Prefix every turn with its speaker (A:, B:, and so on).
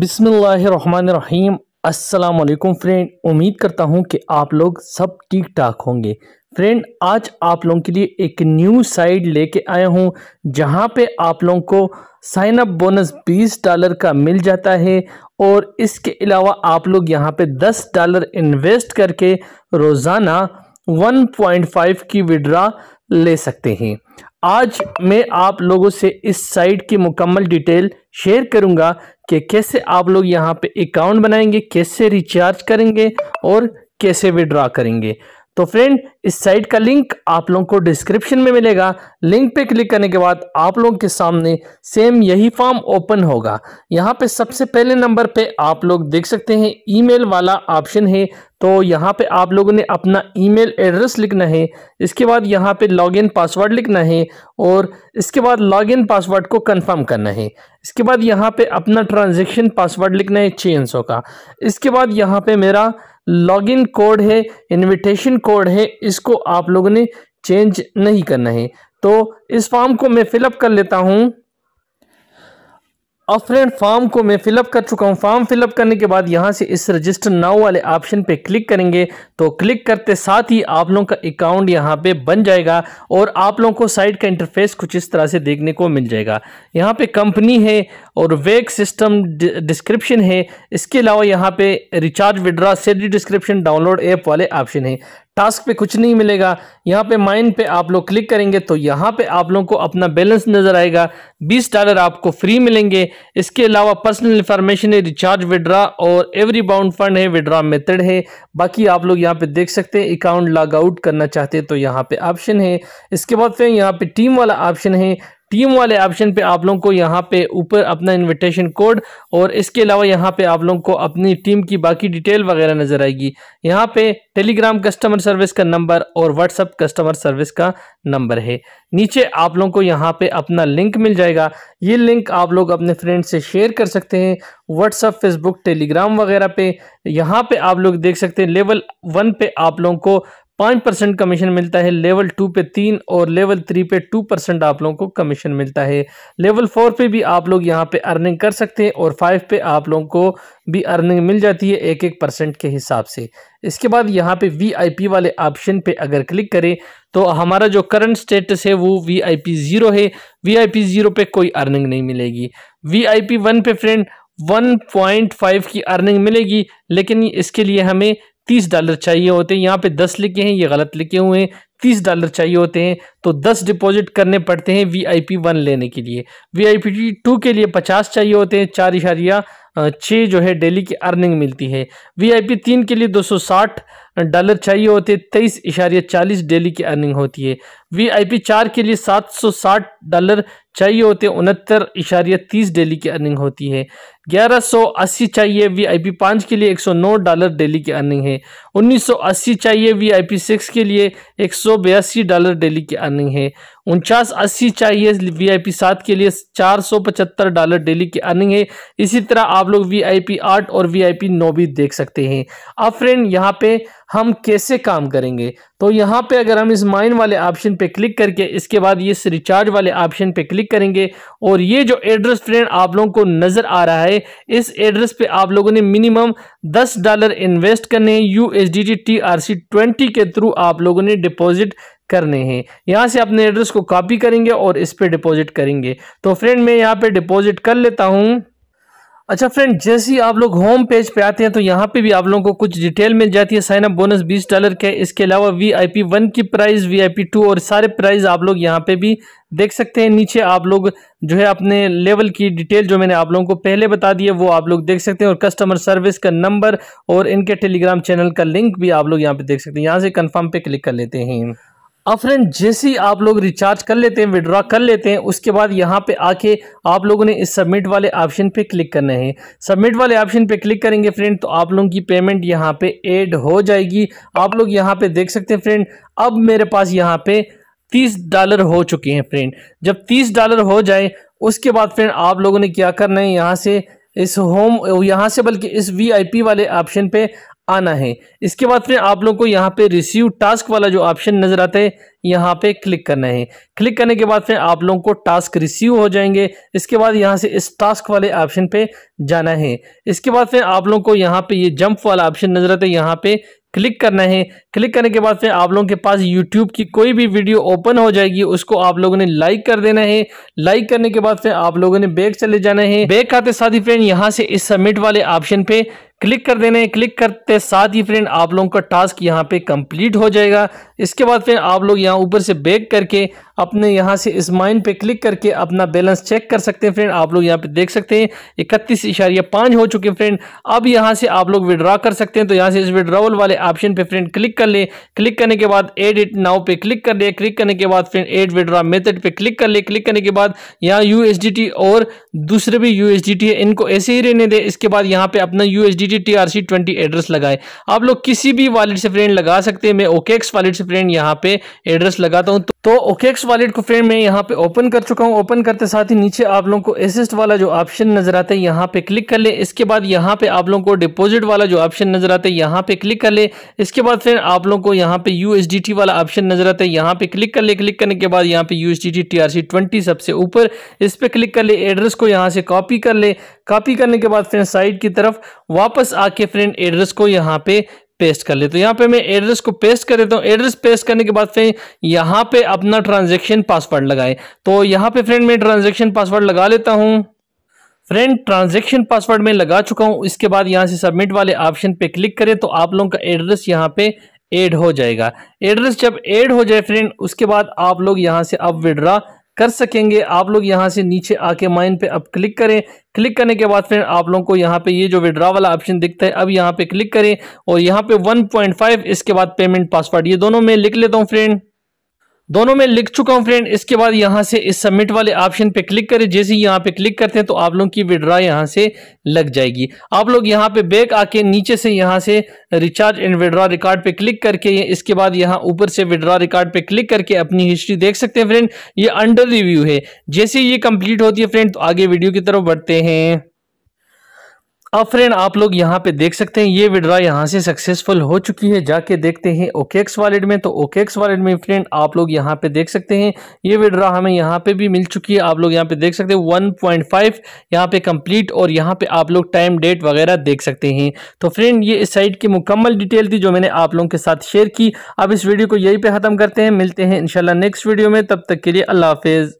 A: बिसमीम असलकुम फ्रेंड उम्मीद करता हूँ कि आप लोग सब ठीक ठाक होंगे फ्रेंड आज आप लोगों के लिए एक न्यू साइट लेके आया हूँ जहाँ पे आप लोगों को साइन अप बोनस 20 डॉलर का मिल जाता है और इसके अलावा आप लोग यहाँ पे 10 डॉलर इन्वेस्ट करके रोज़ाना 1.5 की विड्रा ले सकते हैं आज मैं आप लोगों से इस साइट की मुकम्मल डिटेल शेयर करूंगा कि कैसे आप लोग यहाँ पे अकाउंट बनाएंगे कैसे रिचार्ज करेंगे और कैसे विड्रॉ करेंगे तो फ्रेंड इस साइट का लिंक आप लोगों को डिस्क्रिप्शन में मिलेगा लिंक पे क्लिक करने के बाद आप लोगों के सामने सेम यही फॉर्म ओपन होगा यहाँ पे सबसे पहले नंबर पे आप लोग देख सकते हैं ईमेल वाला ऑप्शन है तो यहाँ पे आप लोगों ने अपना ईमेल एड्रेस लिखना है इसके बाद यहाँ पे लॉगिन पासवर्ड लिखना है और इसके बाद लॉगिन पासवर्ड को कंफर्म करना है इसके बाद यहाँ पे अपना ट्रांजैक्शन पासवर्ड लिखना है छः का इसके बाद यहाँ पे मेरा लॉगिन कोड है इनविटेशन कोड है इसको आप लोगों ने चेंज नहीं करना है तो इस फॉर्म को मैं फिलअप कर लेता हूँ अब फ्रेंड फॉर्म को मैं फिलअप कर चुका हूँ फॉर्म फिलअप करने के बाद यहाँ से इस रजिस्टर नाउ वाले ऑप्शन पे क्लिक करेंगे तो क्लिक करते साथ ही आप लोगों का अकाउंट यहाँ पे बन जाएगा और आप लोगों को साइट का इंटरफेस कुछ इस तरह से देखने को मिल जाएगा यहाँ पे कंपनी है और वेग सिस्टम डिस्क्रिप्शन है इसके अलावा यहाँ पे recharge withdraw set description download app वाले ऑप्शन है टास्क पे कुछ नहीं मिलेगा यहाँ पे माइन पे आप लोग क्लिक करेंगे तो यहाँ पे आप लोगों को अपना बैलेंस नज़र आएगा 20 डॉलर आपको फ्री मिलेंगे इसके अलावा पर्सनल इंफॉर्मेशन है रिचार्ज विड्रा और एवरी बाउंड फंड है विड्रा मेथड है बाकी आप लोग यहाँ पे देख सकते हैं अकाउंट लॉग आउट करना चाहते हैं तो यहाँ पे ऑप्शन है इसके बाद फिर यहाँ पे टीम वाला ऑप्शन है टीम वाले ऑप्शन पे आप लोगों को यहाँ पे ऊपर अपना इनविटेशन कोड और इसके अलावा यहाँ पे आप लोगों को अपनी टीम की बाकी डिटेल वगैरह नज़र आएगी यहाँ पे टेलीग्राम कस्टमर सर्विस का नंबर और व्हाट्सअप कस्टमर सर्विस का नंबर है नीचे आप लोगों को यहाँ पे अपना लिंक मिल जाएगा ये लिंक आप लोग अपने फ्रेंड से शेयर कर सकते हैं व्हाट्सअप फेसबुक टेलीग्राम वगैरह पे यहाँ पे आप लोग देख सकते हैं लेवल वन पे आप लोगों को पाँच परसेंट कमीशन मिलता है लेवल टू पे तीन और लेवल थ्री पे टू परसेंट आप लोगों को कमीशन मिलता है लेवल फोर पे भी आप लोग यहाँ पे अर्निंग कर सकते हैं और फाइव पे आप लोगों को भी अर्निंग मिल जाती है एक एक परसेंट के हिसाब से इसके बाद यहाँ पे वीआईपी वाले ऑप्शन पे अगर क्लिक करें तो हमारा जो करंट स्टेटस है वो वी आई पी ज़ीरो है वी आई पी ज़ीरो पे कोई अर्निंग नहीं मिलेगी वी आई पी वन पे फ्रेंड 1.5 की अर्निंग मिलेगी लेकिन इसके लिए हमें तीस डॉलर चाहिए होते हैं यहाँ पे दस लिखे हैं ये गलत लिखे हुए हैं तीस डॉलर चाहिए होते हैं तो दस डिपॉजिट करने पड़ते हैं वी आई पी वन लेने के लिए वी आई पी टू के लिए पचास चाहिए होते हैं चार इशारिया छः जो है डेली की अर्निंग मिलती है वी आई पी तीन के लिए दो सौ साठ डॉलर चाहिए होते हैं तेईस इशारिया चालीस डेली की अर्निंग होती है वी आई पी चार के लिए सात सौ साठ डॉलर चाहिए होते हैं उनहत्तर इशारिया तीस डेली की अर्निंग होती है 1180 चाहिए वी आई पी पाँच के लिए 109 डॉलर डेली की अर्निंग है 1980 चाहिए वी आई पी सिक्स के लिए एक डॉलर डेली की अर्निंग है उनचास अस्सी चाहिए वी आई पी सात के लिए 475 डॉलर डेली की अर्निंग है इसी तरह आप लोग वी आई पी आठ और वी आई पी नौ भी देख सकते हैं अब फ्रेंड यहाँ पे हम कैसे काम करेंगे तो यहाँ पे अगर हम इस माइन वाले ऑप्शन पे क्लिक करके इसके बाद ये रिचार्ज वाले ऑप्शन पे क्लिक करेंगे और ये जो एड्रेस फ्रेंड आप लोगों को नज़र आ रहा है है इस एड्रेस पे आप लोगों ने मिनिमम दस डॉलर इन्वेस्ट करने हैं U S D T T R C twenty के थ्रू आप लोगों ने डिपॉजिट करने हैं यहाँ से अपने एड्रेस को कॉपी करेंगे और इस पर डिपॉजिट करेंगे तो फ्रेंड मैं यहाँ पर डिपॉजिट कर लेता हूँ अच्छा फ्रेंड जैसे ही आप लोग होम पेज पे आते हैं तो यहाँ पे भी आप लोगों को कुछ डिटेल मिल जाती है साइन अप बोनस 20 डॉलर के इसके अलावा वी आई पी वन की price V I P two और सारे प्राइस आप लोग यहाँ पे भी देख सकते हैं नीचे आप लोग जो है अपने लेवल की डिटेल जो मैंने आप लोगों को पहले बता दी है वो आप लोग देख सकते हैं और कस्टमर सर्विस का नंबर और इनके टेलीग्राम चैनल का लिंक भी आप लोग यहाँ पे देख सकते हैं यहाँ से कन्फर्म पे क्लिक कर लेते हैं अब फ्रेंड जैसे ही आप लोग रिचार्ज कर लेते हैं विड्रॉ कर लेते हैं उसके बाद यहाँ पे आके आप लोगों ने इस सबमिट वाले ऑप्शन पे क्लिक करना है सबमिट वाले ऑप्शन पे क्लिक करेंगे फ्रेंड तो आप लोगों की पेमेंट यहाँ पे ऐड हो जाएगी आप लोग यहाँ पे देख सकते हैं फ्रेंड अब मेरे पास यहाँ पे तीस डॉलर हो चुके हैं फ्रेंड जब तीस डॉलर हो जाए उसके बाद फ्रेंड आप लोगों ने क्या करना है यहाँ से इस होम यहाँ से बल्कि इस वी वाले ऑप्शन पे आना है इसके बाद फिर आप लोग को यहाँ पे रिसीव टास्क वाला जो ऑप्शन नज़र आता है यहाँ पे क्लिक करना है क्लिक करने के बाद फिर आप लोगों को टास्क रिसीव हो जाएंगे इसके बाद यहाँ से इस टास्क वाले ऑप्शन पे जाना है इसके बाद फिर आप लोगों को यहाँ पे ये यह जंप वाला ऑप्शन नजर आता है यहाँ पे क्लिक करना है क्लिक करने के बाद फिर आप लोगों के पास यूट्यूब की कोई भी वीडियो ओपन हो जाएगी उसको आप लोगों ने लाइक कर देना है लाइक करने के बाद फिर आप लोगों ने बैक चले जाना है बैक आते साथ ही फ्रेंड यहाँ से इस सबमिट वाले ऑप्शन पे क्लिक कर देना है क्लिक करते साथ ही फ्रेंड आप लोगों का टास्क यहाँ पे कंप्लीट हो जाएगा इसके बाद फिर आप लोग यहाँ ऊपर से बैक करके अपने यहाँ से इस माइन पे क्लिक करके अपना बैलेंस चेक कर सकते हैं फ्रेंड आप लोग यहाँ पे देख सकते हैं इकतीस इशारिया पाँच हो चुके हैं फ्रेंड अब यहाँ से आप लोग विड्रा कर सकते हैं तो यहाँ से इस विड्रावल वाले ऑप्शन पे फ्रेंड क्लिक कर लें क्लिक करने के बाद एड इट नाउ पे क्लिक कर लें क्लिक करने के बाद फ्रेंड एड विड्रा मेथड पर क्लिक कर लें क्लिक करने के बाद यहाँ यू और दूसरे भी यू है इनको ऐसे ही रहने दें इसके बाद यहाँ पर अपना यू एस एड्रेस लगाए आप लोग किसी भी वालेट से फ्रेंड लगा सकते हैं मैं ओकेक्स वालेट से फ्रेंड यहाँ पे एड्रेस लगाता हूँ तो ओकेक्स वॉलेट को फ्रेंड मैं यहाँ पे ओपन कर चुका हूँ ओपन करते साथ ही नीचे आप लोगों को एसिस्ट वाला जो ऑप्शन नजर आता है यहाँ पे क्लिक कर ले इसके बाद यहाँ पे आप लोगों को डिपॉजिट वाला जो ऑप्शन नजर आता है यहाँ पे क्लिक कर ले इसके बाद फ्रेंड आप लोगों को यहाँ पे यू वाला ऑप्शन नजर आता है यहाँ पे क्लिक कर ले क्लिक करने के बाद यहाँ पे यू एस ट्वेंटी सबसे ऊपर इस पर क्लिक कर ले एड्रेस को यहाँ से कॉपी कर ले कॉपी करने के बाद फ्रेंड साइड की तरफ वापस आके फ्रेंड एड्रेस को यहाँ पे पेस्ट कर लेते तो यहाँ पे मैं एड्रेस को पेस्ट कर देता हूँ एड्रेस पेस्ट करने के बाद फिर यहाँ पे अपना ट्रांजेक्शन पासवर्ड लगाए तो यहाँ पे फ्रेंड मैं ट्रांजेक्शन पासवर्ड लगा लेता हूँ फ्रेंड ट्रांजेक्शन पासवर्ड में लगा चुका हूं इसके बाद यहां से सबमिट वाले ऑप्शन पे क्लिक करें तो आप लोगों का एड्रेस यहां पे एड हो जाएगा एड्रेस जब एड हो जाए फ्रेंड उसके बाद आप लोग यहां से अब विड्रा कर सकेंगे आप लोग यहाँ से नीचे आके माइन पे अब क्लिक करें क्लिक करने के बाद फ्रेंड आप लोगों को यहाँ पे ये जो विड्रा वाला ऑप्शन दिखता है अब यहाँ पे क्लिक करें और यहाँ पे 1.5 इसके बाद पेमेंट पासवर्ड ये दोनों मैं लिख लेता हूँ फ्रेंड दोनों में लिख चुका हूं फ्रेंड इसके बाद यहां से इस सबमिट वाले ऑप्शन पे क्लिक करें जैसे ही यहां पे क्लिक करते हैं तो आप लोगों की विड्रा यहां से लग जाएगी आप लोग यहां पे बैक आके नीचे से यहां से रिचार्ज एंड विड्रा रिकॉर्ड पे क्लिक करके इसके बाद यहां ऊपर से विड्रा रिकॉर्ड पे क्लिक करके अपनी हिस्ट्री देख सकते हैं फ्रेंड ये अंडर रिव्यू है जैसे ये कंप्लीट होती है फ्रेंड तो आगे वीडियो की तरफ बढ़ते हैं अब फ्रेंड आप लोग यहाँ पे देख सकते हैं ये विड्रा यहाँ से सक्सेसफुल हो चुकी है जाके देखते हैं ओकेक्स वॉलेट में तो ओकेक्स वॉलेट में फ्रेंड आप लोग यहाँ पे देख सकते हैं ये विड्रा हमें यहाँ पे भी मिल चुकी है आप लोग यहाँ पे देख सकते हैं 1.5 पॉइंट यहाँ पे कंप्लीट और यहाँ पे आप लोग टाइम डेट वगैरह देख सकते हैं तो फ्रेंड ये इस साइट की मुकम्मल डिटेल थी जो मैंने आप लोगों के साथ शेयर की अब इस वीडियो को यही पे ख़त्म करते हैं मिलते हैं इनशाला नेक्स्ट वीडियो में तब तक के लिए अल्लाह हाफिज़